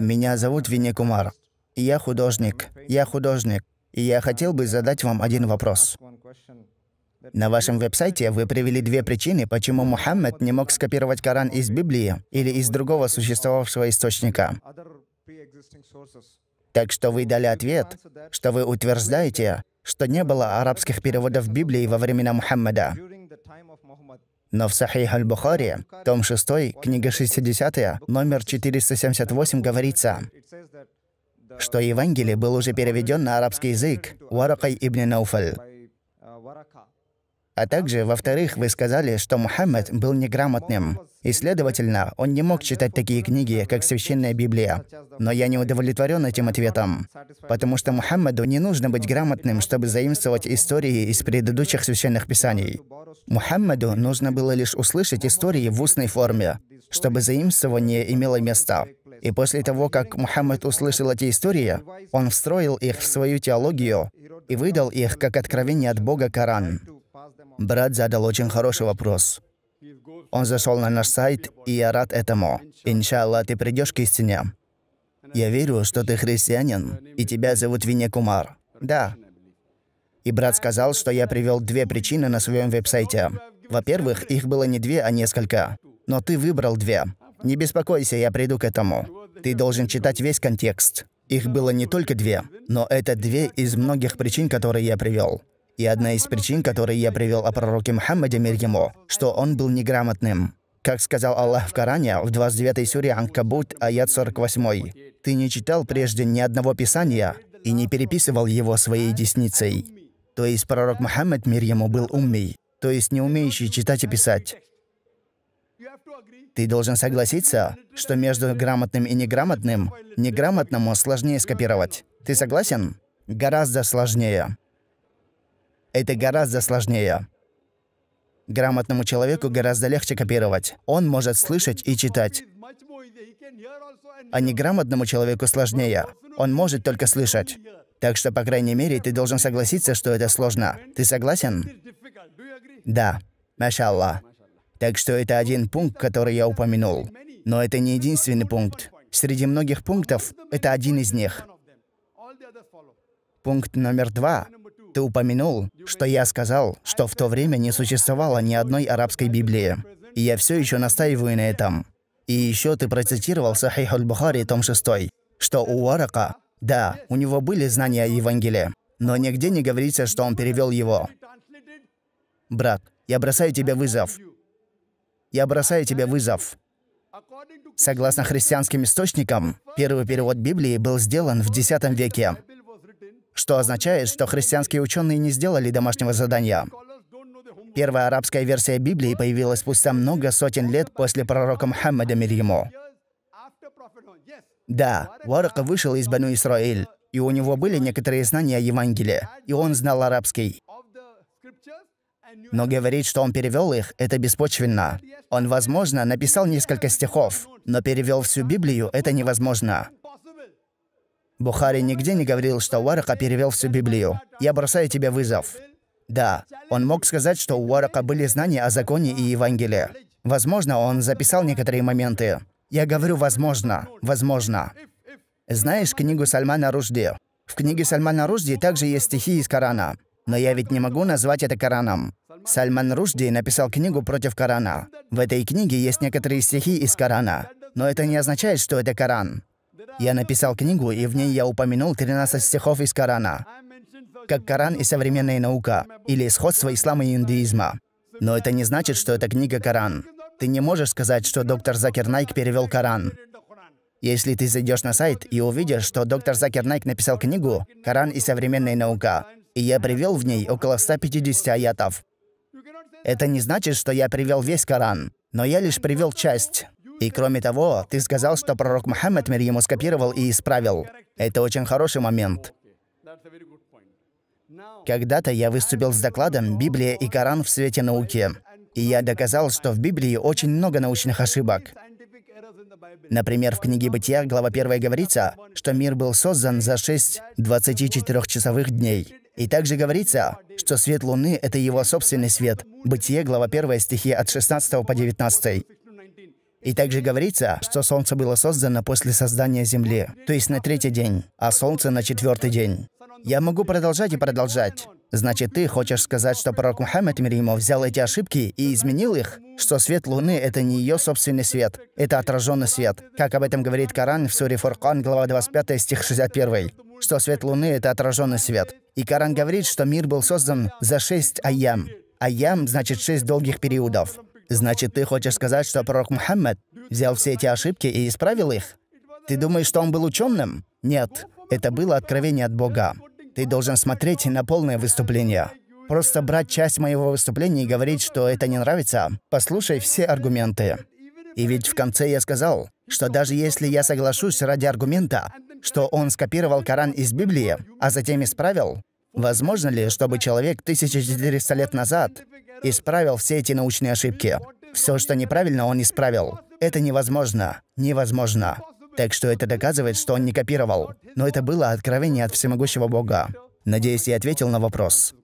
Меня зовут Винни Кумар. Я художник. Я художник. И я хотел бы задать вам один вопрос. На вашем веб-сайте вы привели две причины, почему Мухаммед не мог скопировать Коран из Библии или из другого существовавшего источника. Так что вы дали ответ, что вы утверждаете, что не было арабских переводов Библии во времена Мухаммеда. Но в Сахих аль-Бухари, том 6, книга 60, номер 478 говорится, что Евангелие был уже переведен на арабский язык Варакай ибн Науфаль. А также, во-вторых, вы сказали, что Мухаммед был неграмотным. И, следовательно, он не мог читать такие книги, как Священная Библия. Но я не удовлетворен этим ответом, потому что Мухаммаду не нужно быть грамотным, чтобы заимствовать истории из предыдущих священных писаний. Мухаммаду нужно было лишь услышать истории в устной форме, чтобы заимствование имело место. И после того, как Мухаммад услышал эти истории, он встроил их в свою теологию и выдал их как откровение от Бога Коран. Брат задал очень хороший вопрос. Он зашел на наш сайт, и я рад этому. Иншалла, ты придешь к истине. Я верю, что ты христианин, и тебя зовут Вине Кумар. Да. И брат сказал, что я привел две причины на своем веб-сайте. Во-первых, их было не две, а несколько. Но ты выбрал две. Не беспокойся, я приду к этому. Ты должен читать весь контекст. Их было не только две, но это две из многих причин, которые я привел. И одна из причин, которые я привел о пророке Мухаммаде, мир ему, что он был неграмотным. Как сказал Аллах в Коране, в 29 суре Анкабут, аят 48. «Ты не читал прежде ни одного писания и не переписывал его своей десницей». То есть пророк Мухаммад, мир ему, был умный, то есть не умеющий читать и писать. Ты должен согласиться, что между грамотным и неграмотным, неграмотному сложнее скопировать. Ты согласен? Гораздо сложнее. Это гораздо сложнее. Грамотному человеку гораздо легче копировать. Он может слышать и читать. А неграмотному человеку сложнее. Он может только слышать. Так что, по крайней мере, ты должен согласиться, что это сложно. Ты согласен? Да. Машалла. Так что это один пункт, который я упомянул. Но это не единственный пункт. Среди многих пунктов это один из них. Пункт номер два ты упомянул, что я сказал, что в то время не существовало ни одной арабской Библии. И я все еще настаиваю на этом. И еще ты процитировал Сахих аль-Бухари, том 6, что у Арака, да, у него были знания о Евангелии, но нигде не говорится, что он перевел его. Брат, я бросаю тебе вызов. Я бросаю тебе вызов. Согласно христианским источникам, первый перевод Библии был сделан в X веке что означает, что христианские ученые не сделали домашнего задания. Первая арабская версия Библии появилась спустя много сотен лет после пророка Мухаммада мир ему. Да, Варака вышел из Бану Исраиль, и у него были некоторые знания Евангелия, и он знал арабский. Но говорить, что он перевел их, это беспочвенно. Он, возможно, написал несколько стихов, но перевел всю Библию это невозможно. Бухари нигде не говорил, что Уарака перевел всю Библию. Я бросаю тебе вызов. Да, он мог сказать, что у Уарака были знания о законе и Евангелии. Возможно, он записал некоторые моменты. Я говорю «возможно», «возможно». Знаешь книгу Сальмана Ружди? В книге Сальмана Ружди также есть стихи из Корана. Но я ведь не могу назвать это Кораном. Сальман Ружди написал книгу против Корана. В этой книге есть некоторые стихи из Корана. Но это не означает, что это Коран. Я написал книгу, и в ней я упомянул 13 стихов из Корана, как Коран и современная наука, или сходство ислама и индуизма. Но это не значит, что это книга Коран. Ты не можешь сказать, что доктор Закер Найк перевел Коран. Если ты зайдешь на сайт и увидишь, что доктор Закер Найк написал книгу «Коран и современная наука», и я привел в ней около 150 аятов. Это не значит, что я привел весь Коран, но я лишь привел часть. И кроме того, ты сказал, что пророк Мухаммад, мир ему, скопировал и исправил. Это очень хороший момент. Когда-то я выступил с докладом «Библия и Коран в свете науки». И я доказал, что в Библии очень много научных ошибок. Например, в книге «Бытия» глава 1 говорится, что мир был создан за 6 24-часовых дней. И также говорится, что свет Луны — это его собственный свет. «Бытие» глава 1 стихи от 16 по 19. И также говорится, что Солнце было создано после создания Земли, то есть на третий день, а Солнце на четвертый день. Я могу продолжать и продолжать. Значит, ты хочешь сказать, что пророк Мухаммад мир ему, взял эти ошибки и изменил их? Что свет Луны — это не ее собственный свет, это отраженный свет. Как об этом говорит Коран в суре Фуркан, глава 25, стих 61. Что свет Луны — это отраженный свет. И Коран говорит, что мир был создан за шесть аям. Аям значит шесть долгих периодов. Значит, ты хочешь сказать, что пророк Мухаммад взял все эти ошибки и исправил их? Ты думаешь, что он был ученым? Нет, это было откровение от Бога. Ты должен смотреть на полное выступление. Просто брать часть моего выступления и говорить, что это не нравится, послушай все аргументы. И ведь в конце я сказал, что даже если я соглашусь ради аргумента, что он скопировал Коран из Библии, а затем исправил, Возможно ли, чтобы человек 1400 лет назад исправил все эти научные ошибки? Все, что неправильно, он исправил. Это невозможно. Невозможно. Так что это доказывает, что он не копировал. Но это было откровение от всемогущего Бога. Надеюсь, я ответил на вопрос.